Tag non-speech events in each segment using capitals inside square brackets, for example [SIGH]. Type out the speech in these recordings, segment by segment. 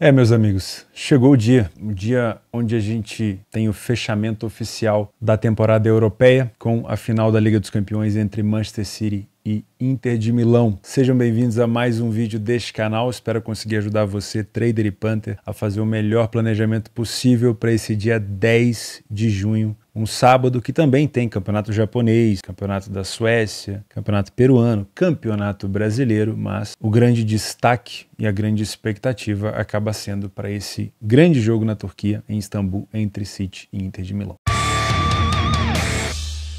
É, meus amigos, chegou o dia, o dia onde a gente tem o fechamento oficial da temporada europeia com a final da Liga dos Campeões entre Manchester City e Inter de Milão. Sejam bem-vindos a mais um vídeo deste canal. Espero conseguir ajudar você, trader e punter, a fazer o melhor planejamento possível para esse dia 10 de junho um sábado que também tem campeonato japonês, campeonato da Suécia, campeonato peruano, campeonato brasileiro, mas o grande destaque e a grande expectativa acaba sendo para esse grande jogo na Turquia, em Istambul, entre City e Inter de Milão.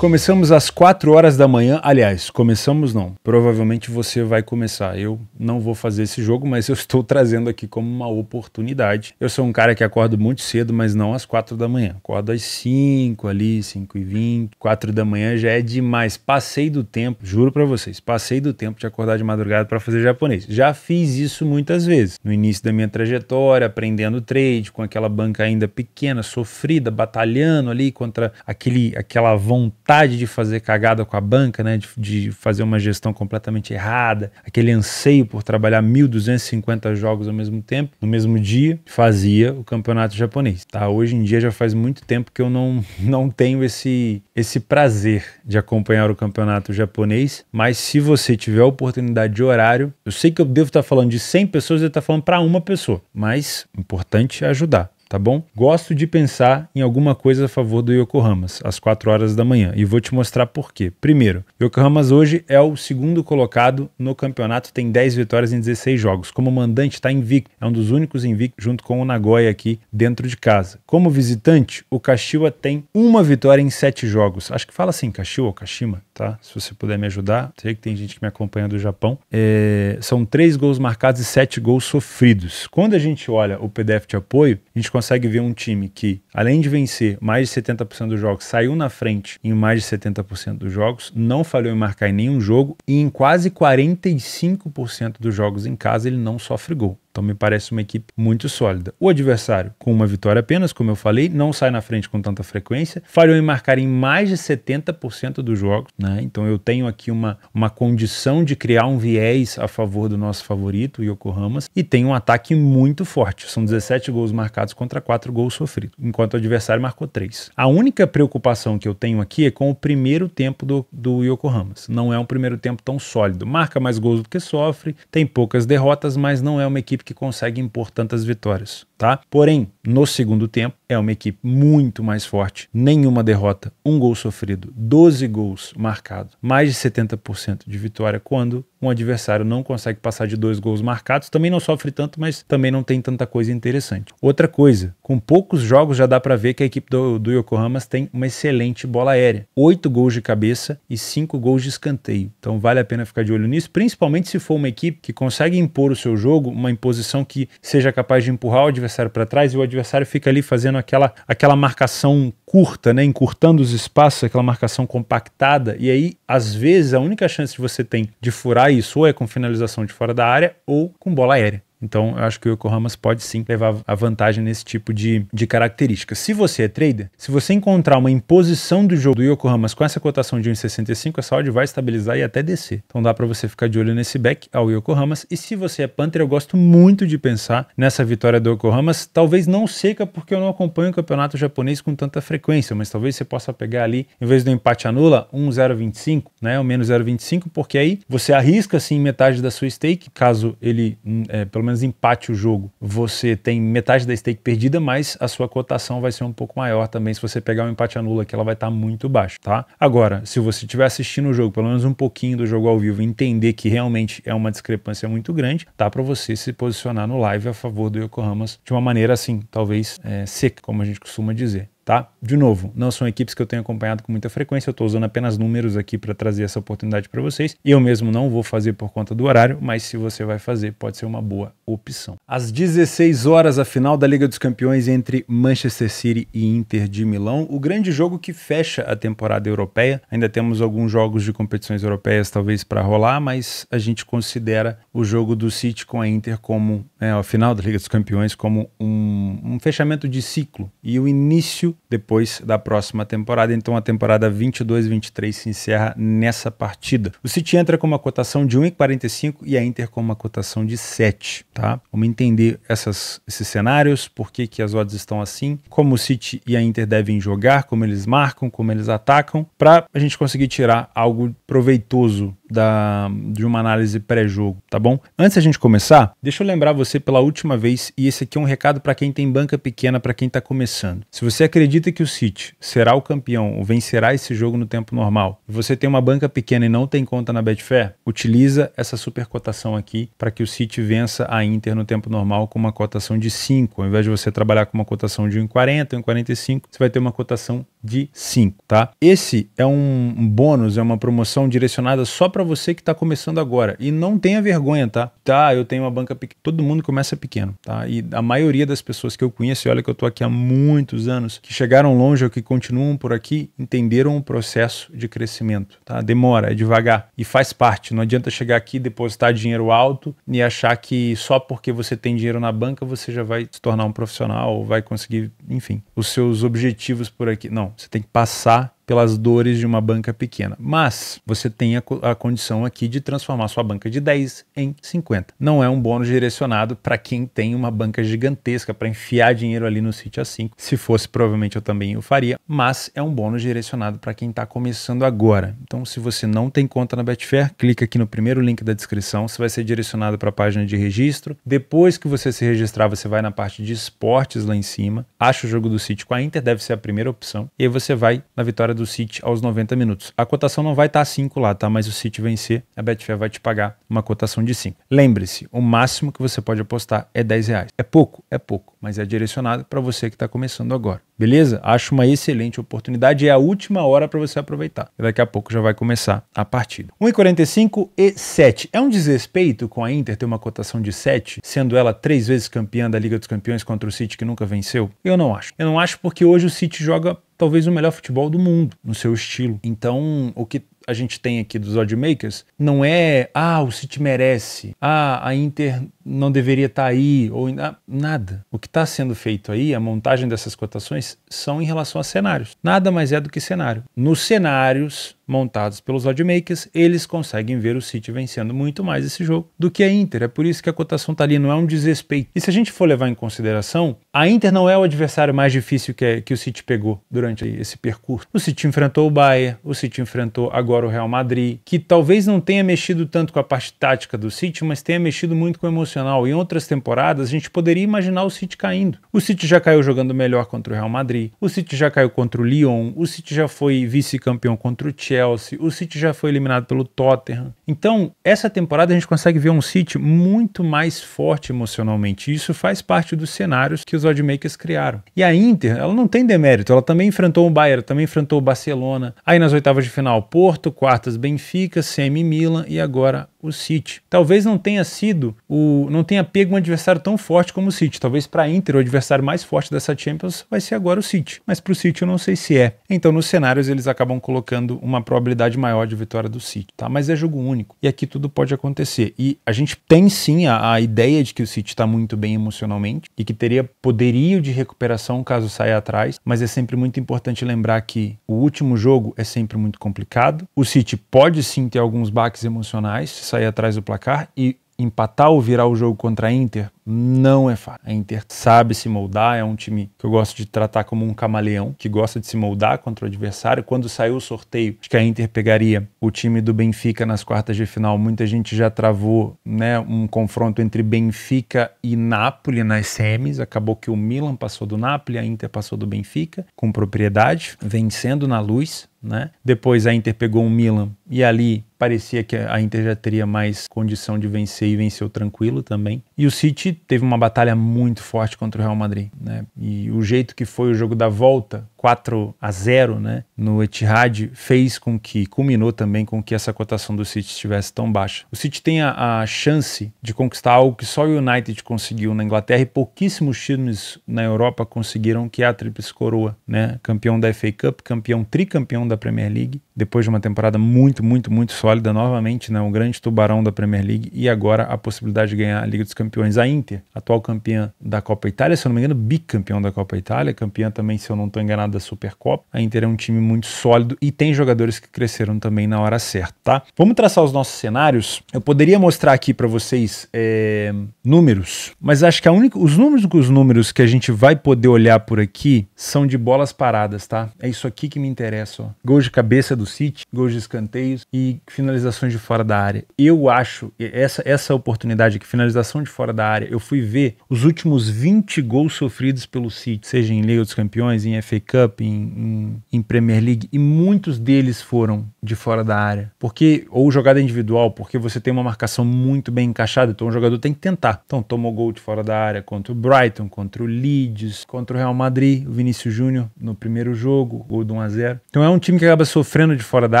Começamos às 4 horas da manhã. Aliás, começamos não. Provavelmente você vai começar. Eu não vou fazer esse jogo, mas eu estou trazendo aqui como uma oportunidade. Eu sou um cara que acorda muito cedo, mas não às 4 da manhã. Acordo às 5 ali, 5 e 20. 4 da manhã já é demais. Passei do tempo, juro para vocês, passei do tempo de acordar de madrugada para fazer japonês. Já fiz isso muitas vezes. No início da minha trajetória, aprendendo trade, com aquela banca ainda pequena, sofrida, batalhando ali contra aquele, aquela vontade vontade de fazer cagada com a banca, né? De, de fazer uma gestão completamente errada, aquele anseio por trabalhar 1.250 jogos ao mesmo tempo, no mesmo dia, fazia o campeonato japonês. Tá? Hoje em dia já faz muito tempo que eu não, [LAUGHS] não tenho esse, esse prazer de acompanhar o campeonato japonês, mas se você tiver a oportunidade de horário, eu sei que eu devo estar tá falando de 100 pessoas, eu estar tá falando para uma pessoa, mas é importante é ajudar tá bom? Gosto de pensar em alguma coisa a favor do Yokohama às 4 horas da manhã e vou te mostrar por quê. Primeiro, Yokohama hoje é o segundo colocado no campeonato, tem 10 vitórias em 16 jogos. Como mandante, está invicto, é um dos únicos invictos junto com o Nagoya aqui dentro de casa. Como visitante, o Kashiwa tem uma vitória em 7 jogos. Acho que fala assim, Kashiwa ou Kashima? tá? Se você puder me ajudar, sei que tem gente que me acompanha do Japão. É, são três gols marcados e sete gols sofridos. Quando a gente olha o PDF de apoio, a gente consegue ver um time que, além de vencer mais de 70% dos jogos, saiu na frente em mais de 70% dos jogos, não falhou em marcar em nenhum jogo e em quase 45% dos jogos em casa ele não sofre gol. Então me parece uma equipe muito sólida. O adversário, com uma vitória apenas, como eu falei, não sai na frente com tanta frequência, falhou em marcar em mais de 70% dos jogos, né? Então eu tenho aqui uma, uma condição de criar um viés a favor do nosso favorito, o Yokohama. e tem um ataque muito forte. São 17 gols marcados contra 4 gols sofridos, enquanto o adversário marcou 3. A única preocupação que eu tenho aqui é com o primeiro tempo do, do Yokohamas. Não é um primeiro tempo tão sólido. Marca mais gols do que sofre, tem poucas derrotas, mas não é uma equipe que consegue impor tantas vitórias, tá? Porém, no segundo tempo, é uma equipe muito mais forte. Nenhuma derrota, um gol sofrido, 12 gols marcados, mais de 70% de vitória quando um adversário não consegue passar de dois gols marcados. Também não sofre tanto, mas também não tem tanta coisa interessante. Outra coisa, com poucos jogos já dá para ver que a equipe do, do Yokohama tem uma excelente bola aérea. Oito gols de cabeça e cinco gols de escanteio. Então vale a pena ficar de olho nisso, principalmente se for uma equipe que consegue impor o seu jogo, uma imposição que seja capaz de empurrar o adversário para trás e o adversário fica ali fazendo a aquela, aquela marcação curta, né, encurtando os espaços, aquela marcação compactada, e aí, às vezes, a única chance que você tem de furar isso ou é com finalização de fora da área ou com bola aérea. Então, eu acho que o Yokohama pode sim levar a vantagem nesse tipo de, de característica. Se você é trader, se você encontrar uma imposição do jogo do Yokohama com essa cotação de 1,65, essa odd vai estabilizar e até descer. Então, dá para você ficar de olho nesse back ao Yokohama. E se você é Panther, eu gosto muito de pensar nessa vitória do Yokohama. Talvez não seca, porque eu não acompanho o campeonato japonês com tanta frequência, mas talvez você possa pegar ali, em vez do empate anula, 1,025, né? Ou menos 0,25, porque aí você arrisca sim metade da sua stake, caso ele, hum, é, pelo menos menos empate o jogo, você tem metade da stake perdida, mas a sua cotação vai ser um pouco maior também se você pegar um empate anula, que ela vai estar tá muito baixa, tá? Agora, se você estiver assistindo o jogo, pelo menos um pouquinho do jogo ao vivo, entender que realmente é uma discrepância muito grande, dá para você se posicionar no live a favor do Yokohamas de uma maneira assim, talvez é, seca, como a gente costuma dizer. Tá? De novo, não são equipes que eu tenho acompanhado com muita frequência, eu estou usando apenas números aqui para trazer essa oportunidade para vocês. Eu mesmo não vou fazer por conta do horário, mas se você vai fazer, pode ser uma boa opção. Às 16 horas, a final da Liga dos Campeões entre Manchester City e Inter de Milão, o grande jogo que fecha a temporada europeia. Ainda temos alguns jogos de competições europeias talvez para rolar, mas a gente considera o jogo do City com a Inter como, né, a final da Liga dos Campeões, como um, um fechamento de ciclo e o início depois da próxima temporada. Então a temporada 22-23 se encerra nessa partida. O City entra com uma cotação de 1,45 e a Inter com uma cotação de 7, tá? Vamos entender essas, esses cenários, por que, que as odds estão assim, como o City e a Inter devem jogar, como eles marcam, como eles atacam, para a gente conseguir tirar algo proveitoso da, de uma análise pré-jogo, tá bom? Antes a gente começar, deixa eu lembrar você pela última vez, e esse aqui é um recado para quem tem banca pequena, para quem está começando. Se você acredita que o City será o campeão ou vencerá esse jogo no tempo normal, e você tem uma banca pequena e não tem conta na Betfair, utiliza essa super cotação aqui para que o City vença a Inter no tempo normal com uma cotação de 5. Ao invés de você trabalhar com uma cotação de 1,40, 1,45, você vai ter uma cotação de 5, tá? Esse é um bônus, é uma promoção direcionada só para para você que está começando agora. E não tenha vergonha, tá? Tá, eu tenho uma banca pequena. Todo mundo começa pequeno, tá? E a maioria das pessoas que eu conheço, e olha que eu tô aqui há muitos anos, que chegaram longe ou que continuam por aqui, entenderam o processo de crescimento, tá? Demora, é devagar e faz parte. Não adianta chegar aqui, depositar dinheiro alto e achar que só porque você tem dinheiro na banca você já vai se tornar um profissional, vai conseguir, enfim, os seus objetivos por aqui. Não, você tem que passar pelas dores de uma banca pequena. Mas você tem a, a, condição aqui de transformar sua banca de 10 em 50. Não é um bônus direcionado para quem tem uma banca gigantesca para enfiar dinheiro ali no sítio A5. Se fosse, provavelmente eu também o faria, mas é um bônus direcionado para quem está começando agora. Então, se você não tem conta na Betfair, clica aqui no primeiro link da descrição, você vai ser direcionado para a página de registro. Depois que você se registrar, você vai na parte de esportes lá em cima, acha o jogo do sítio com a Inter, deve ser a primeira opção, e aí você vai na vitória vitória do City aos 90 minutos. A cotação não vai estar tá 5 lá, tá? Mas o City vencer, a Betfair vai te pagar uma cotação de 5. Lembre-se, o máximo que você pode apostar é 10 reais. É pouco? É pouco, mas é direcionado para você que está começando agora. Beleza? Acho uma excelente oportunidade. É a última hora para você aproveitar. Daqui a pouco já vai começar a partida. 1,45 e 7. É um desrespeito com a Inter ter uma cotação de 7, sendo ela três vezes campeã da Liga dos Campeões contra o City que nunca venceu? Eu não acho. Eu não acho porque hoje o City joga talvez o melhor futebol do mundo no seu estilo. Então, o que a gente tem aqui dos oddmakers não é, ah, o City merece, ah, a Inter não deveria estar tá aí, ou ah, nada. O que está sendo feito aí, a montagem dessas cotações, são em relação a cenários. Nada mais é do que cenário. Nos cenários, montados pelos oddmakers, eles conseguem ver o City vencendo muito mais esse jogo do que a Inter. É por isso que a cotação está ali, não é um desrespeito. E se a gente for levar em consideração, a Inter não é o adversário mais difícil que, é, que o City pegou durante esse percurso. O City enfrentou o Bayern, o City enfrentou agora o Real Madrid, que talvez não tenha mexido tanto com a parte tática do City, mas tenha mexido muito com o emocional. Em outras temporadas, a gente poderia imaginar o City caindo. O City já caiu jogando melhor contra o Real Madrid, o City já caiu contra o Lyon, o City já foi vice-campeão contra o Chelsea, Chelsea, o City já foi eliminado pelo Tottenham. Então, essa temporada a gente consegue ver um City muito mais forte emocionalmente. Isso faz parte dos cenários que os oddmakers criaram. E a Inter, ela não tem demérito. Ela também enfrentou o Bayern, também enfrentou o Barcelona. Aí nas oitavas de final, Porto, quartas, Benfica, semi Milan e agora o City. Talvez não tenha sido o não tenha pego um adversário tão forte como o City. Talvez para a Inter o adversário mais forte dessa Champions vai ser agora o City, mas para o City eu não sei se é. Então nos cenários eles acabam colocando uma probabilidade maior de vitória do City, tá? Mas é jogo único único. E aqui tudo pode acontecer. E a gente tem sim a, a ideia de que o City está muito bem emocionalmente e que teria poderio de recuperação caso saia atrás, mas é sempre muito importante lembrar que o último jogo é sempre muito complicado. O City pode sim ter alguns baques emocionais se sair atrás do placar e empatar ou virar o jogo contra a Inter não é fácil. A Inter sabe se moldar, é um time que eu gosto de tratar como um camaleão, que gosta de se moldar contra o adversário. Quando saiu o sorteio, acho que a Inter pegaria o time do Benfica nas quartas de final. Muita gente já travou, né, um confronto entre Benfica e Napoli nas semis. Acabou que o Milan passou do Napoli, a Inter passou do Benfica com propriedade, vencendo na luz, né? Depois a Inter pegou o Milan e ali parecia que a Inter já teria mais condição de vencer e venceu tranquilo também. E o City teve uma batalha muito forte contra o Real Madrid, né? E o jeito que foi o jogo da volta, 4 a 0, né, no Etihad, fez com que culminou também com que essa cotação do City estivesse tão baixa. O City tem a, a chance de conquistar algo que só o United conseguiu na Inglaterra e pouquíssimos times na Europa conseguiram, que é a tríplice coroa, né? Campeão da FA Cup, campeão tricampeão da Premier League, depois de uma temporada muito, muito, muito sólida novamente, né, um grande tubarão da Premier League e agora a possibilidade de ganhar a Liga dos Campeões. Ainda Inter, atual campeã da Copa Itália, se eu não me engano, bicampeão da Copa Itália, campeã também, se eu não estou enganado, da Supercopa. A Inter é um time muito sólido e tem jogadores que cresceram também na hora certa, tá? Vamos traçar os nossos cenários. Eu poderia mostrar aqui para vocês é, números, mas acho que a única, os números os números que a gente vai poder olhar por aqui são de bolas paradas, tá? É isso aqui que me interessa, ó. Gols de cabeça do City, gols de escanteios e finalizações de fora da área. Eu acho essa essa oportunidade aqui, finalização de fora da área eu fui ver os últimos 20 gols sofridos pelo City, seja em Liga dos Campeões, em FA Cup, em, em, em Premier League, e muitos deles foram de fora da área. Porque, ou jogada individual, porque você tem uma marcação muito bem encaixada, então o jogador tem que tentar. Então tomou gol de fora da área contra o Brighton, contra o Leeds, contra o Real Madrid, o Vinícius Júnior no primeiro jogo, gol de 1 a 0. Então é um time que acaba sofrendo de fora da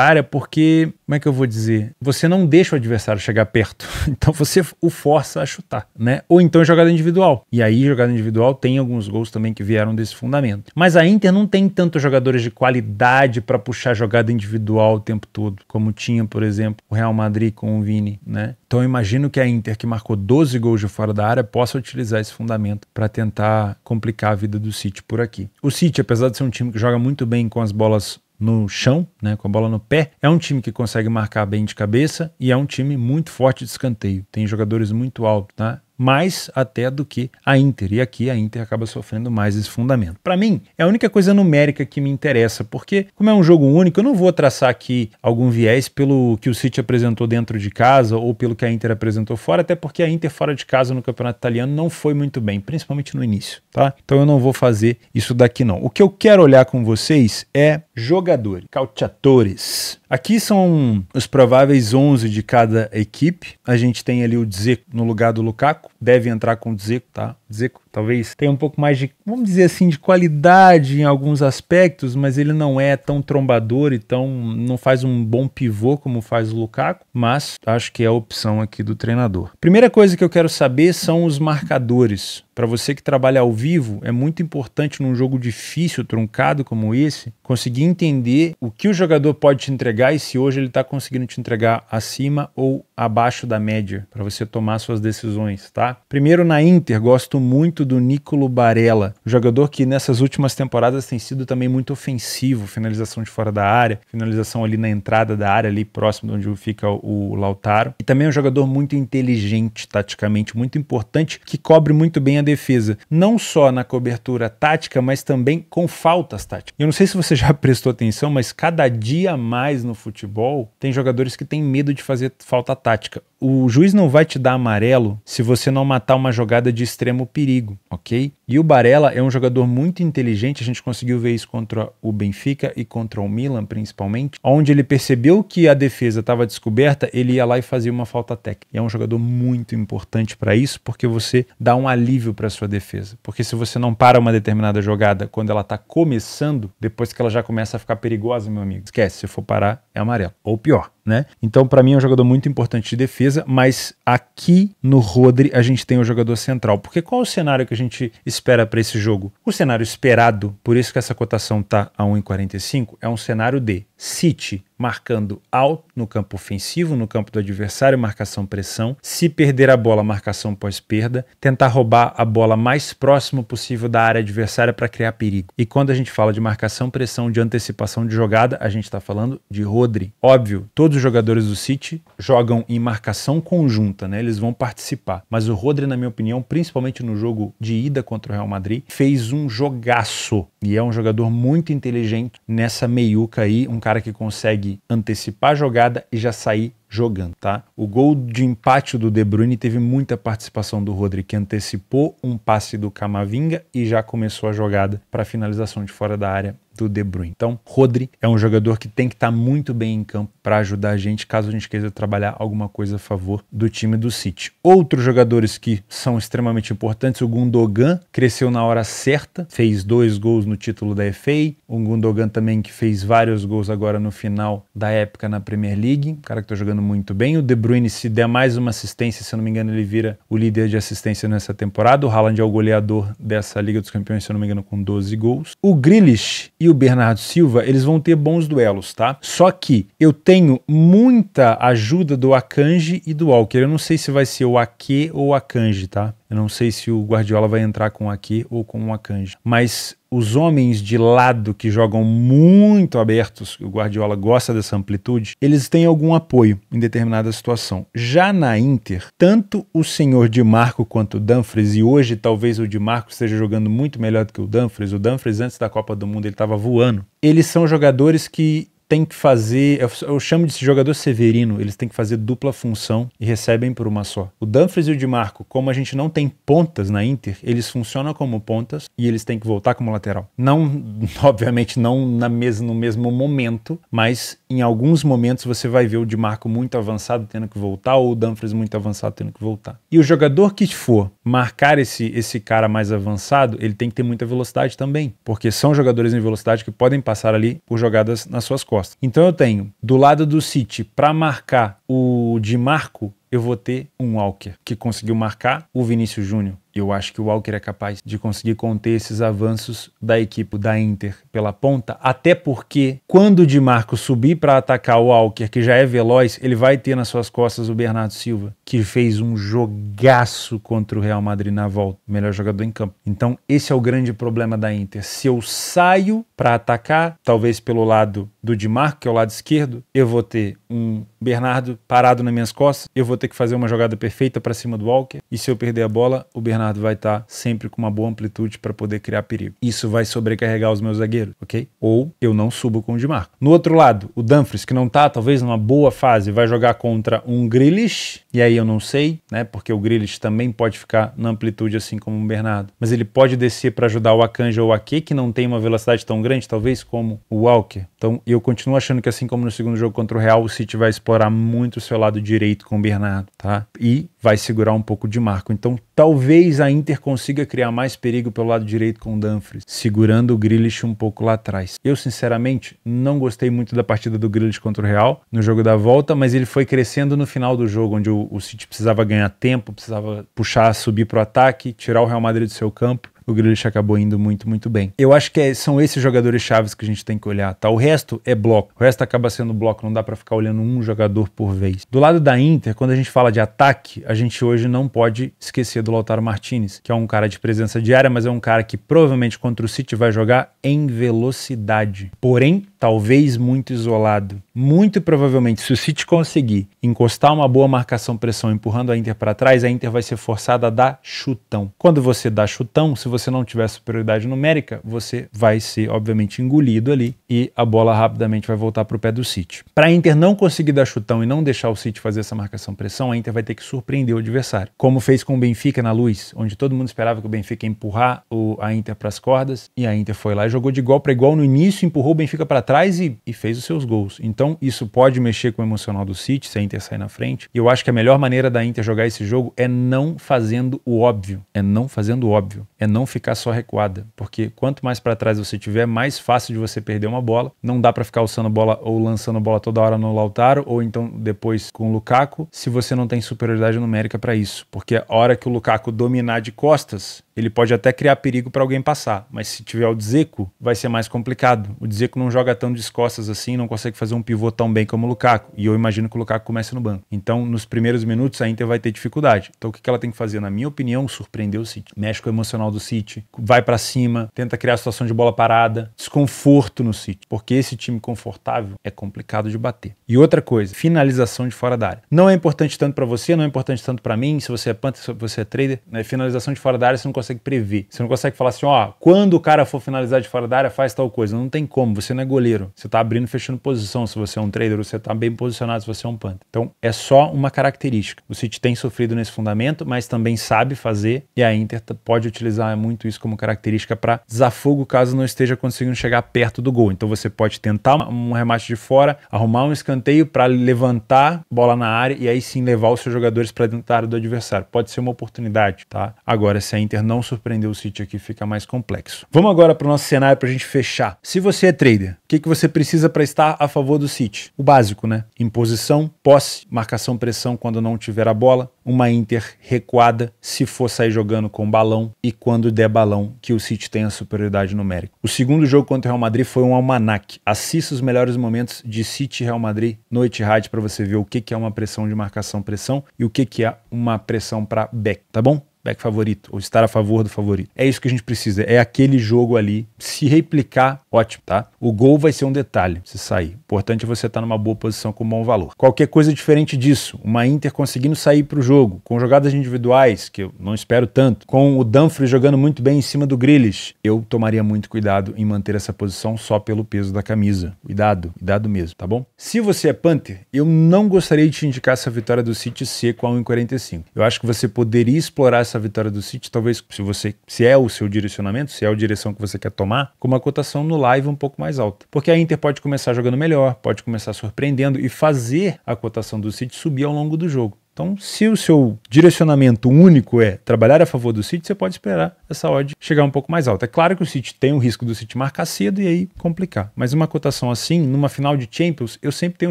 área porque, como é que eu vou dizer, você não deixa o adversário chegar perto. [LAUGHS] Então você o força a chutar, né? Ou então é jogada individual. E aí, jogada individual tem alguns gols também que vieram desse fundamento. Mas a Inter não tem tantos jogadores de qualidade para puxar jogada individual o tempo todo, como tinha, por exemplo, o Real Madrid com o Vini, né? Então eu imagino que a Inter, que marcou 12 gols de fora da área, possa utilizar esse fundamento para tentar complicar a vida do City por aqui. O City, apesar de ser um time que joga muito bem com as bolas no chão, né, com a bola no pé, é um time que consegue marcar bem de cabeça e é um time muito forte de escanteio. Tem jogadores muito altos, tá? mais até do que a Inter. E aqui a Inter acaba sofrendo mais esse fundamento. Para mim, é a única coisa numérica que me interessa, porque como é um jogo único, eu não vou traçar aqui algum viés pelo que o City apresentou dentro de casa ou pelo que a Inter apresentou fora, até porque a Inter fora de casa no Campeonato Italiano não foi muito bem, principalmente no início, tá? Então eu não vou fazer isso daqui não. O que eu quero olhar com vocês é Jogadores, calciatores. Aqui são os prováveis 11 de cada equipe. A gente tem ali o Dzeko no lugar do Lukaku. Deve entrar com o Dzeko, tá? dizer, talvez tenha um pouco mais de, vamos dizer assim, de qualidade em alguns aspectos, mas ele não é tão trombador e tão, não faz um bom pivô como faz o Lukaku, mas acho que é a opção aqui do treinador. Primeira coisa que eu quero saber são os marcadores. Para você que trabalha ao vivo, é muito importante num jogo difícil, truncado como esse, conseguir entender o que o jogador pode te entregar e se hoje ele está conseguindo te entregar acima ou abaixo da média para você tomar suas decisões, tá? Primeiro na Inter, gosto muito do Nicolo Barella, um jogador que nessas últimas temporadas tem sido também muito ofensivo, finalização de fora da área, finalização ali na entrada da área ali próximo de onde fica o Lautaro. E também é um jogador muito inteligente taticamente, muito importante, que cobre muito bem a defesa, não só na cobertura tática, mas também com faltas táticas. Eu não sei se você [LAUGHS] já prestou atenção, mas cada dia mais no futebol tem jogadores que têm medo de fazer falta tática o juiz não vai te dar amarelo se você não matar uma jogada de extremo perigo, ok? E o Barella é um jogador muito inteligente, a gente conseguiu ver isso contra o Benfica e contra o Milan, principalmente, onde ele percebeu que a defesa estava descoberta, ele ia lá e fazia uma falta técnica. E é um jogador muito importante para isso, porque você dá um alívio para sua defesa. Porque se você não para uma determinada jogada quando ela está começando, depois que ela já começa a ficar perigosa, meu amigo, esquece, se for parar, é amarelo. Ou pior, né? Então, para mim, é um jogador muito importante de defesa defesa, mas aqui no Rodri a gente tem o jogador central. Porque qual o cenário que a gente espera para esse jogo? O cenário esperado, por isso que essa cotação tá a 1,45, é um cenário de City marcando alto no campo ofensivo, no campo do adversário, marcação-pressão. Se perder a bola, marcação pós-perda. Tentar roubar a bola mais próximo possível da área adversária para criar perigo. E quando a gente fala de marcação-pressão, de antecipação de jogada, a gente está falando de Rodri. Óbvio, todos os jogadores do City jogam em marcação conjunta, né? eles vão participar. Mas o Rodri, na minha opinião, principalmente no jogo de ida contra o Real Madrid, fez um jogaço. E é um jogador muito inteligente nessa meiuca aí, um cara que consegue consegue antecipar a jogada e já sair jogando, tá? O gol de empate do De Bruyne teve muita participação do Rodri, que antecipou um passe do Camavinga e já começou a jogada para finalização de fora da área do De Bruyne. Então, Rodri é um jogador que tem que estar tá muito bem em campo para ajudar a gente caso a gente queira trabalhar alguma coisa a favor do time do City. Outros jogadores que são extremamente importantes, o Gundogan cresceu na hora certa, fez dois gols no título da FA, o Gundogan também que fez vários gols agora no final da época na Premier League, um cara que está jogando muito bem. O De Bruyne, se der mais uma assistência, se eu não me engano, ele vira o líder de assistência nessa temporada. O Haaland é o goleador dessa Liga dos Campeões, se eu não me engano, com 12 gols. O Grealish e o Bernardo Silva, eles vão ter bons duelos, tá? Só que eu tenho muita ajuda do Akanji e do Walker. Eu não sei se vai ser o Ake ou o Akanji, tá? Eu não sei se o Guardiola vai entrar com aqui ou com o canja. Mas os homens de lado que jogam muito abertos, o Guardiola gosta dessa amplitude, eles têm algum apoio em determinada situação. Já na Inter, tanto o senhor Di Marco quanto o Danfres e hoje talvez o Di Marco esteja jogando muito melhor do que o Danfres. o Danfres antes da Copa do Mundo ele estava voando, eles são jogadores que tem que fazer, eu, eu chamo de jogador severino, eles têm que fazer dupla função e recebem por uma só. O Dumfries e o Di Marco, como a gente não tem pontas na Inter, eles funcionam como pontas e eles têm que voltar como lateral. Não, [LAUGHS] obviamente, não na mes no mesmo momento, mas em alguns momentos você vai ver o Di Marco muito avançado tendo que voltar ou o Dumfries muito avançado tendo que voltar. E o jogador que for marcar esse, esse cara mais avançado, ele tem que ter muita velocidade também, porque são jogadores em velocidade que podem passar ali por jogadas nas suas costas costas. Então eu tenho do lado do City para marcar o de Marco, eu vou ter um Walker que conseguiu marcar o Vinícius Júnior eu acho que o Walker é capaz de conseguir conter esses avanços da equipe da Inter pela ponta, até porque quando o Di Marco subir para atacar o Walker, que já é veloz, ele vai ter nas suas costas o Bernardo Silva, que fez um jogaço contra o Real Madrid na volta, melhor jogador em campo. Então, esse é o grande problema da Inter. Se eu saio para atacar, talvez pelo lado do Di Marco, que é o lado esquerdo, eu vou ter um Bernardo parado nas minhas costas, eu vou ter que fazer uma jogada perfeita para cima do Walker, e se eu perder a bola, o Bernardo Bernardo vai estar tá sempre com uma boa amplitude para poder criar perigo. Isso vai sobrecarregar os meus zagueiros, ok? Ou eu não subo com o Dimarco. No outro lado, o Danfries, que não está talvez numa boa fase, vai jogar contra um Grealish, e aí eu não sei, né? Porque o Grilich também pode ficar na amplitude assim como o Bernardo. Mas ele pode descer para ajudar o Akanja ou o Ake, que não tem uma velocidade tão grande, talvez, como o Walker. Então eu continuo achando que assim como no segundo jogo contra o Real, o City vai explorar muito o seu lado direito com o Bernardo, tá? E vai segurar um pouco de marco. Então talvez a Inter consiga criar mais perigo pelo lado direito com o Dumfries, segurando o Grilich um pouco lá atrás. Eu, sinceramente, não gostei muito da partida do Grilich contra o Real no jogo da volta, mas ele foi crescendo no final do jogo, onde o o, City precisava ganhar tempo, precisava puxar, subir para o ataque, tirar o Real Madrid do seu campo o Grealish acabou indo muito, muito bem. Eu acho que é, são esses jogadores chaves que a gente tem que olhar, tá? O resto é bloco. O resto acaba sendo bloco, não dá para ficar olhando um jogador por vez. Do lado da Inter, quando a gente fala de ataque, a gente hoje não pode esquecer do Lautaro Martinez, que é um cara de presença diária, mas é um cara que provavelmente contra o City vai jogar em velocidade. Porém, talvez muito isolado. Muito provavelmente, se o City conseguir encostar uma boa marcação pressão empurrando a Inter para trás, a Inter vai ser forçada a dar chutão. Quando você dá chutão, se você não tiver superioridade numérica, você vai ser, obviamente, engolido ali e a bola rapidamente vai voltar para o pé do City. Para a Inter não conseguir dar chutão e não deixar o City fazer essa marcação-pressão, a Inter vai ter que surpreender o adversário, como fez com o Benfica na luz, onde todo mundo esperava que o Benfica ia empurrar o, a Inter para as cordas e a Inter foi lá e jogou de igual para igual no início, empurrou o Benfica para trás e, e fez os seus gols. Então, isso pode mexer com o emocional do City se a Inter sair na frente. E eu acho que a melhor maneira da Inter jogar esse jogo é não fazendo o óbvio. É não fazendo o óbvio. É não não ficar só recuada, porque quanto mais para trás você tiver, mais fácil de você perder uma bola. Não dá para ficar alçando bola ou lançando bola toda hora no Lautaro ou então depois com o Lukaku, se você não tem superioridade numérica para isso, porque a hora que o Lukaku dominar de costas, ele pode até criar perigo para alguém passar, mas se tiver o Dzeko, vai ser mais complicado. O Dzeko não joga tão de costas assim, não consegue fazer um pivô tão bem como o Lukaku, e eu imagino que o Lukaku comece no banco. Então, nos primeiros minutos, a Inter vai ter dificuldade. Então, o que ela tem que fazer? Na minha opinião, surpreender o City. Mexe com o emocional do City, vai para cima, tenta criar situação de bola parada, desconforto no City, porque esse time confortável é complicado de bater. E outra coisa, finalização de fora da área. Não é importante tanto para você, não é importante tanto para mim, se você é panta, se você é trader, né? finalização de fora da área, você não consegue consegue prever. Você não consegue falar assim, ó, quando o cara for finalizar de fora da área, faz tal coisa. Não tem como, você não é goleiro. Você tá abrindo e fechando posição se você é um trader, você tá bem posicionado se você é um punter. Então, é só uma característica. O City tem sofrido nesse fundamento, mas também sabe fazer e a Inter pode utilizar muito isso como característica para desafogo caso não esteja conseguindo chegar perto do gol. Então, você pode tentar um remate de fora, arrumar um escanteio para levantar bola na área e aí sim levar os seus jogadores para dentro da área do adversário. Pode ser uma oportunidade, tá? Agora, se a Inter não não surpreender o City aqui fica mais complexo. Vamos agora para o nosso cenário para a gente fechar. Se você é trader, o que, que você precisa para estar a favor do City? O básico, né? Imposição, posse, marcação, pressão quando não tiver a bola, uma Inter recuada se for sair jogando com balão e quando der balão que o City tenha superioridade numérica. O segundo jogo contra o Real Madrid foi um almanac. Assista os melhores momentos de City Real Madrid no Etihad para você ver o que, que é uma pressão de marcação-pressão e o que, que é uma pressão para back, tá bom? back favorito, ou estar a favor do favorito. É isso que a gente precisa, é aquele jogo ali. Se replicar, ótimo, tá? O gol vai ser um detalhe, se sair. O importante é você estar tá numa boa posição com bom valor. Qualquer coisa diferente disso, uma Inter conseguindo sair para o jogo, com jogadas individuais, que eu não espero tanto, com o Dumfries jogando muito bem em cima do Grealish, eu tomaria muito cuidado em manter essa posição só pelo peso da camisa. Cuidado, cuidado mesmo, tá bom? Se você é Panther, eu não gostaria de te indicar essa vitória do City seco a 1,45. Eu acho que você poderia explorar essa essa vitória do City, talvez se você se é o seu direcionamento, se é a direção que você quer tomar, com uma cotação no live um pouco mais alta. Porque a Inter pode começar jogando melhor, pode começar surpreendendo e fazer a cotação do City subir ao longo do jogo. Então, se o seu direcionamento único é trabalhar a favor do City, você pode esperar essa odd chegar um pouco mais alta. É claro que o City tem o risco do City marcar cedo e aí complicar. Mas uma cotação assim, numa final de Champions, eu sempre tenho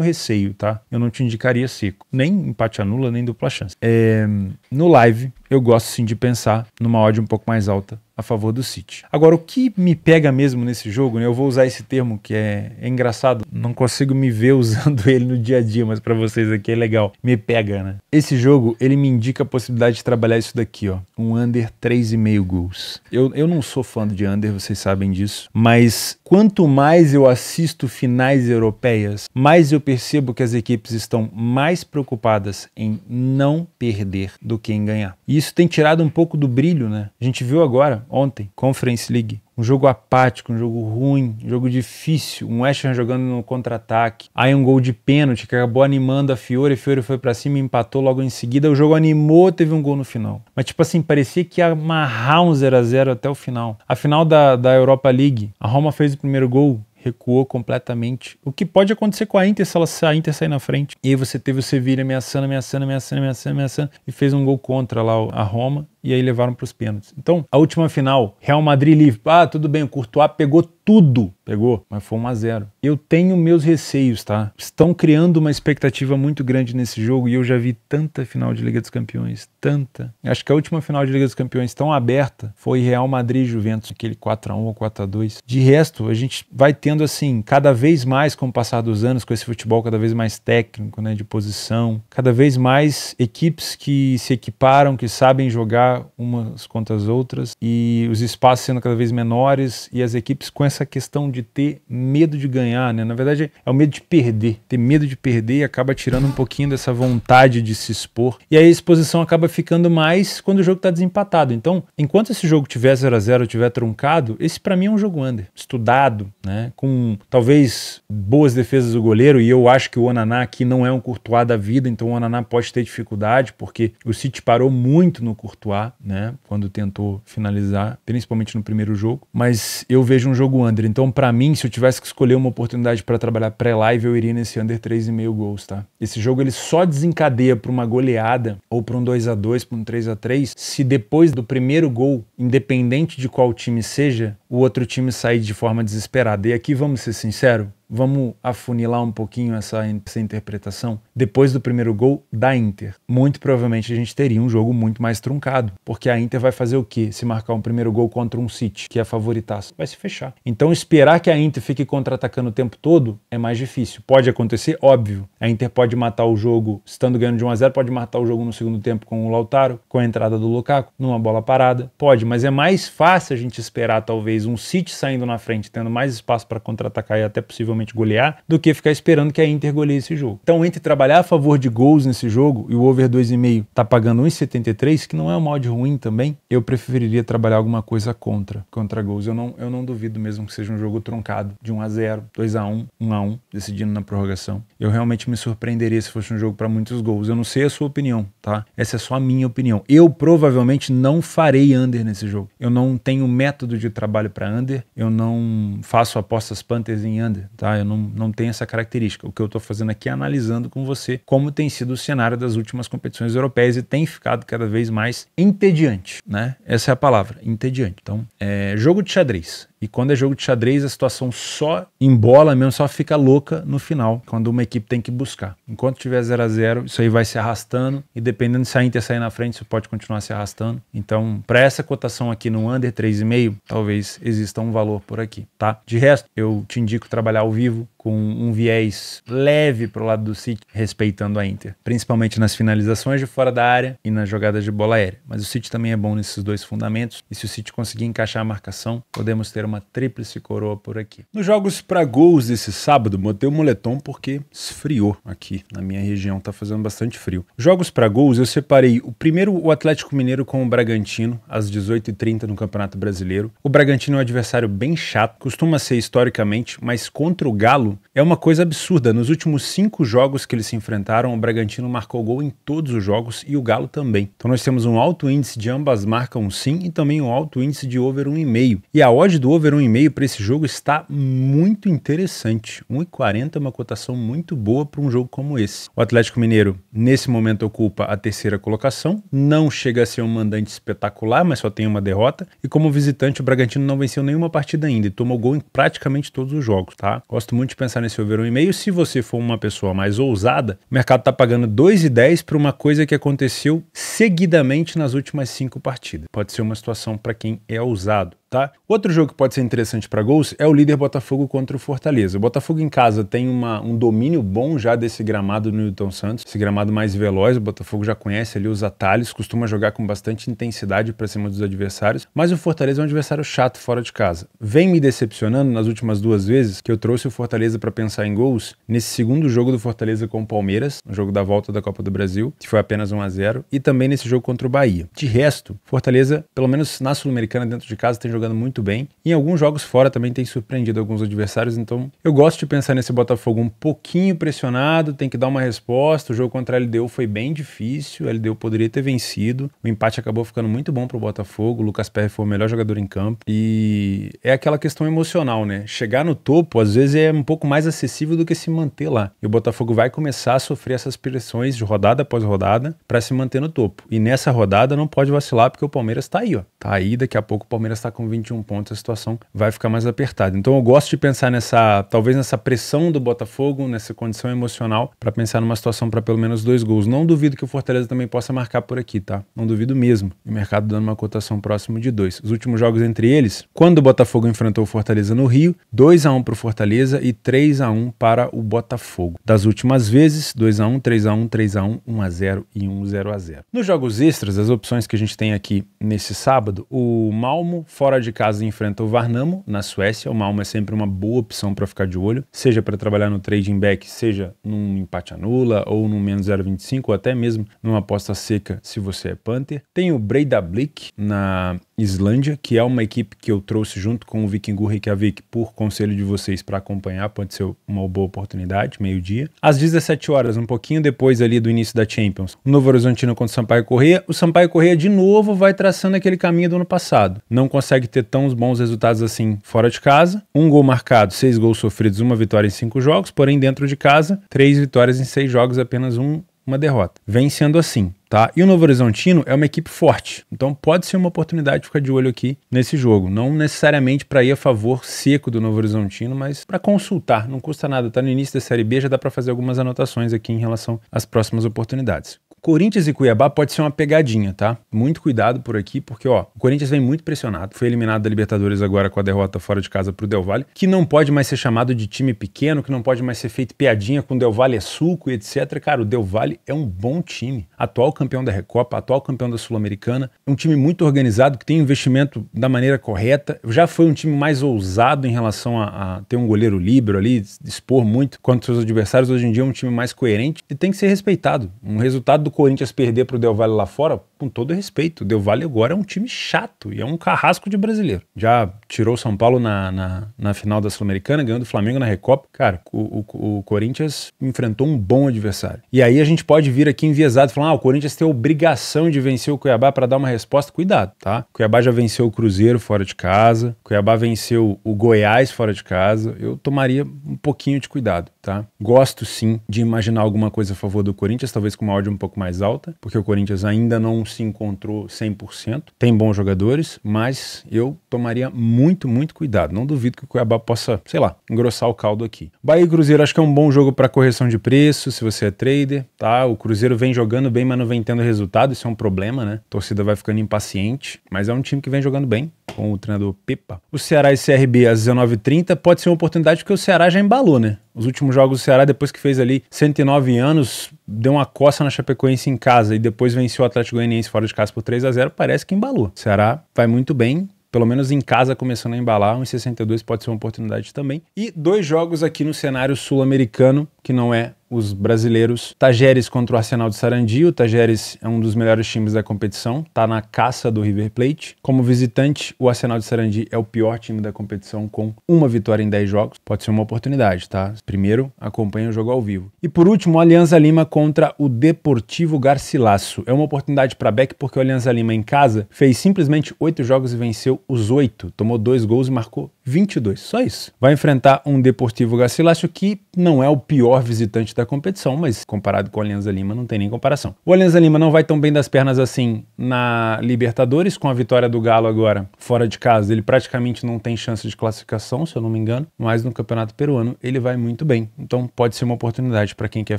receio, tá? Eu não te indicaria seco. Nem empate a nula, nem dupla chance. É... no live, eu gosto sim de pensar numa odd um pouco mais alta a favor do City. Agora, o que me pega mesmo nesse jogo, né, eu vou usar esse termo que é, é engraçado, não consigo me ver [LAUGHS] usando ele no dia a dia, mas para vocês aqui é legal. Me pega, né? Esse jogo, ele me indica a possibilidade de trabalhar isso daqui, ó. Um under 3,5 gols. Eu, eu não sou fã de under, vocês sabem disso, mas quanto mais eu assisto finais europeias, mais eu percebo que as equipes estão mais preocupadas em não perder do que em ganhar. Isso isso tem tirado um pouco do brilho, né? A gente viu agora, ontem, Conference League. Um jogo apático, um jogo ruim, um jogo difícil, um Western jogando no contra-ataque. Aí um gol de pênalti que acabou animando a Fiore, a Fiore foi para cima e empatou logo em seguida. O jogo animou, teve um gol no final. Mas tipo assim, parecia que ia amarrar um 0 a 0 até o final. A final da, da Europa League, a Roma fez o primeiro gol, recuou completamente. O que pode acontecer com a Inter se ela se a Inter sair na frente. E aí você teve o Sevilla ameaçando, ameaçando, ameaçando, ameaçando, ameaçando e fez um gol contra lá a Roma e aí levaram para os pênaltis. Então, a última final, Real Madrid livre. Ah, tudo bem, o Courtois pegou tudo, pegou, mas foi 1 a 0. Eu tenho meus receios, tá? Estão criando uma expectativa muito grande nesse jogo e eu já vi tanta final de Liga dos Campeões, tanta. Acho que a última final de Liga dos Campeões tão aberta foi Real Madrid e Juventus, aquele 4 a 1 ou 4 a 2. De resto, a gente vai tendo assim, cada vez mais com o passar dos anos, com esse futebol cada vez mais técnico, né, de posição, cada vez mais equipes que se equiparam, que sabem jogar umas contra as outras e os espaços sendo cada vez menores e as equipes com essa questão de ter medo de ganhar, né? Na verdade, é o medo de perder. Ter medo de perder acaba tirando um pouquinho dessa vontade de se expor. E a exposição acaba ficando mais quando o jogo está desempatado. Então, enquanto esse jogo tiver 0 a 0 tiver truncado, esse para mim é um jogo under, estudado, né? Com talvez boas defesas do goleiro, e eu acho que o Onaná aqui não é um Courtois da vida, então o Onaná pode ter dificuldade, porque o City parou muito no Courtois né? Quando tentou finalizar, principalmente no primeiro jogo. Mas eu vejo um jogo under. Então, para mim, se eu tivesse que escolher uma oportunidade para trabalhar pré-live, eu iria nesse under 3,5 gols, tá? Esse jogo ele só desencadeia para uma goleada ou para um 2 a 2 para um 3 a 3 se depois do primeiro gol, independente de qual time seja, o outro time sair de forma desesperada. E aqui vamos ser sinceros, vamos afunilar um pouquinho essa, essa interpretação depois do primeiro gol da Inter. Muito provavelmente a gente teria um jogo muito mais truncado, porque a Inter vai fazer o quê? Se marcar um primeiro gol contra um City, que é favoritaço, vai se fechar. Então esperar que a Inter fique contra-atacando o tempo todo é mais difícil. Pode acontecer, óbvio. A Inter pode matar o jogo, estando ganhando de 1 a 0, pode matar o jogo no segundo tempo com o Lautaro, com a entrada do Lukaku, numa bola parada. Pode, mas é mais fácil a gente esperar talvez um City saindo na frente, tendo mais espaço para contra-atacar e até possivelmente golear, do que ficar esperando que a Inter goleie esse jogo. Então, entre trabalhar trabalhar a favor de gols nesse jogo e o over 2,5 tá pagando 1,73, que não é um mod ruim também, eu preferiria trabalhar alguma coisa contra, contra gols. Eu não, eu não duvido mesmo que seja um jogo truncado de 1 a 0, 2 a 1, 1 a 1, decidindo na prorrogação. Eu realmente me surpreenderia se fosse um jogo para muitos gols. Eu não sei a sua opinião, tá? Essa é só a minha opinião. Eu provavelmente não farei under nesse jogo. Eu não tenho método de trabalho para under, eu não faço apostas Panthers em under, tá? Eu não, não tenho essa característica. O que eu tô fazendo aqui é analisando com você você, como tem sido o cenário das últimas competições europeias e tem ficado cada vez mais entediante, né? Essa é a palavra, entediante. Então, é, jogo de xadrez e quando é jogo de xadrez, a situação só embola mesmo, só fica louca no final, quando uma equipe tem que buscar. Enquanto tiver 0 a 0 isso aí vai se arrastando, e dependendo se a Inter sair na frente, isso pode continuar se arrastando. Então, para essa cotação aqui no under 3,5, talvez exista um valor por aqui, tá? De resto, eu te indico trabalhar ao vivo com um viés leve pro lado do City, respeitando a Inter, principalmente nas finalizações de fora da área e nas jogadas de bola aérea. Mas o City também é bom nesses dois fundamentos, e se o City conseguir encaixar a marcação, podemos ter uma uma tríplice coroa por aqui. Nos jogos para gols desse sábado, botei o um moletom porque esfriou aqui na minha região, tá fazendo bastante frio. Jogos para gols, eu separei o primeiro o Atlético Mineiro com o Bragantino às 18h30 no Campeonato Brasileiro. O Bragantino é um adversário bem chato, costuma ser historicamente, mas contra o Galo é uma coisa absurda. Nos últimos cinco jogos que eles se enfrentaram, o Bragantino marcou gol em todos os jogos e o Galo também. Então nós temos um alto índice de ambas marcam sim e também um alto índice de over 1,5. E a odd do over 1,5 para esse jogo está muito interessante. 1,40 é uma cotação muito boa para um jogo como esse. O Atlético Mineiro, nesse momento, ocupa a terceira colocação. Não chega a ser um mandante espetacular, mas só tem uma derrota. E como visitante, o Bragantino não venceu nenhuma partida ainda e tomou gol em praticamente todos os jogos, tá? Gosto muito de pensar nesse over 1,5. Se você for uma pessoa mais ousada, o mercado está pagando 2,10 para uma coisa que aconteceu seguidamente nas últimas cinco partidas. Pode ser uma situação para quem é ousado tá? Outro jogo que pode ser interessante para gols é o líder Botafogo contra o Fortaleza. O Botafogo em casa tem uma, um domínio bom já desse gramado no Newton Santos, esse gramado mais veloz, o Botafogo já conhece ali os atalhos, costuma jogar com bastante intensidade para cima dos adversários, mas o Fortaleza é um adversário chato fora de casa. Vem me decepcionando nas últimas duas vezes que eu trouxe o Fortaleza para pensar em gols nesse segundo jogo do Fortaleza com o Palmeiras, no jogo da volta da Copa do Brasil, que foi apenas 1 a 0, e também nesse jogo contra o Bahia. De resto, Fortaleza, pelo menos na Sul-Americana dentro de casa, tem jogado jogando muito bem. Em alguns jogos fora também tem surpreendido alguns adversários, então eu gosto de pensar nesse Botafogo um pouquinho pressionado, tem que dar uma resposta. O jogo contra a LDU foi bem difícil, a LDU poderia ter vencido. O empate acabou ficando muito bom pro Botafogo, o Lucas Perry foi o melhor jogador em campo. E é aquela questão emocional, né? Chegar no topo às vezes é um pouco mais acessível do que se manter lá. E o Botafogo vai começar a sofrer essas pressões de rodada após rodada para se manter no topo. E nessa rodada não pode vacilar porque o Palmeiras tá aí, ó. Tá aí, daqui a pouco o Palmeiras tá com 21 pontos, a situação vai ficar mais apertada. Então eu gosto de pensar nessa, talvez nessa pressão do Botafogo, nessa condição emocional, para pensar numa situação para pelo menos dois gols. Não duvido que o Fortaleza também possa marcar por aqui, tá? Não duvido mesmo. O mercado dando uma cotação próxima de dois. Os últimos jogos entre eles, quando o Botafogo enfrentou o Fortaleza no Rio, 2 x 1 para o Fortaleza e 3 x 1 para o Botafogo. Das últimas vezes, 2 x 1, 3 x 1, 3 x 1, 1 x 0 e 1 x 0 x 0. Nos jogos extras, as opções que a gente tem aqui nesse sábado, o Malmo fora fora de casa enfrenta o Varnamo, na Suécia. O Malmo é sempre uma boa opção para ficar de olho, seja para trabalhar no trading back, seja num empate anula ou num menos 0,25 ou até mesmo numa aposta seca se você é Panther. Tem o Breidablik na Islândia, que é uma equipe que eu trouxe junto com o Vikingur Reykjavik por conselho de vocês para acompanhar, pode ser uma boa oportunidade, meio-dia. Às 17 horas, um pouquinho depois ali do início da Champions, o Novo Horizontino contra o Sampaio Correia. O Sampaio Correia de novo vai traçando aquele caminho do ano passado. Não consegue consegue ter tão bons resultados assim fora de casa. Um gol marcado, seis gols sofridos, uma vitória em cinco jogos, porém dentro de casa, três vitórias em seis jogos, apenas um, uma derrota. Vem sendo assim. Tá? E o Novo Horizontino é uma equipe forte, então pode ser uma oportunidade de ficar de olho aqui nesse jogo. Não necessariamente para ir a favor seco do Novo Horizontino, mas para consultar, não custa nada. Tá no início da Série B, já dá para fazer algumas anotações aqui em relação às próximas oportunidades. Corinthians e Cuiabá pode ser uma pegadinha, tá? Muito cuidado por aqui, porque ó, o Corinthians vem muito pressionado, foi eliminado da Libertadores agora com a derrota fora de casa pro Del Valle, que não pode mais ser chamado de time pequeno, que não pode mais ser feito piadinha com o Del Valle é suco e etc. Cara, o Del Valle é um bom time, atual campeão da Recopa, atual campeão da Sul-Americana, é um time muito organizado, que tem investimento da maneira correta, já foi um time mais ousado em relação a, a ter um goleiro livre ali, expor muito contra seus adversários, hoje em dia é um time mais coerente e tem que ser respeitado. Um resultado do Corinthians perder para o Del Valle lá fora, com todo respeito, o Del Valle agora é um time chato e é um carrasco de brasileiro. Já tirou o São Paulo na, na, na final da Sul-Americana, ganhando o Flamengo na Recopa. Cara, o, o, o, Corinthians enfrentou um bom adversário. E aí a gente pode vir aqui enviesado e falar: ah, o Corinthians tem a obrigação de vencer o Cuiabá para dar uma resposta. Cuidado, tá? O Cuiabá já venceu o Cruzeiro fora de casa, o Cuiabá venceu o Goiás fora de casa. Eu tomaria um pouquinho de cuidado tá? Gosto sim de imaginar alguma coisa a favor do Corinthians, talvez com uma odd um pouco mais alta, porque o Corinthians ainda não se encontrou 100%. Tem bons jogadores, mas eu tomaria muito, muito cuidado. Não duvido que o Cuiabá possa, sei lá, engrossar o caldo aqui. Bahia e Cruzeiro acho que é um bom jogo para correção de preço, se você é trader, tá? O Cruzeiro vem jogando bem, mas não vem tendo resultado, isso é um problema, né? A torcida vai ficando impaciente, mas é um time que vem jogando bem com o treinador Pepa. O Ceará e CRB às 19h30 pode ser uma oportunidade porque o Ceará já embalou, né? Os últimos jogos do Ceará, depois que fez ali 109 anos, deu uma coça na Chapecoense em casa e depois venceu o Atlético Goianiense fora de casa por 3 a 0 parece que embalou. O Ceará vai muito bem, pelo menos em casa começando a embalar, 1,62 pode ser uma oportunidade também. E dois jogos aqui no cenário sul-americano, que não é os brasileiros. Tajeres contra o Arsenal de Sarandi. O Tajeres é um dos melhores times da competição, está na caça do River Plate. Como visitante, o Arsenal de Sarandi é o pior time da competição com uma vitória em 10 jogos. Pode ser uma oportunidade, tá? Primeiro, acompanhe o jogo ao vivo. E por último, o Alianza Lima contra o Deportivo Garcilasso. É uma oportunidade para Beck porque o Alianza Lima em casa fez simplesmente 8 jogos e venceu os 8. Tomou 2 gols e marcou 22. Só isso. Vai enfrentar um Deportivo Garcilasso que não é o pior visitante da competição, mas comparado com o Alianza Lima não tem nem comparação. O Alianza Lima não vai tão bem das pernas assim na Libertadores, com a vitória do Galo agora fora de casa, ele praticamente não tem chance de classificação, se eu não me engano, mas no Campeonato Peruano ele vai muito bem. Então pode ser uma oportunidade para quem quer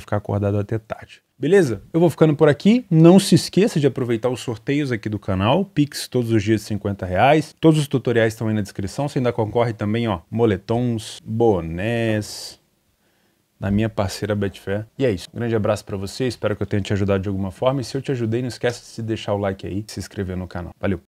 ficar acordado até tarde. Beleza? Eu vou ficando por aqui. Não se esqueça de aproveitar os sorteios aqui do canal. Pix todos os dias de 50 reais. Todos os tutoriais estão aí na descrição. Você ainda concorre também, ó, moletons, bonés, da minha parceira Betfair. E é isso. Um grande abraço para você, espero que eu tenha te ajudado de alguma forma. E se eu te ajudei, não esquece de deixar o like aí, se inscrever no canal. Valeu!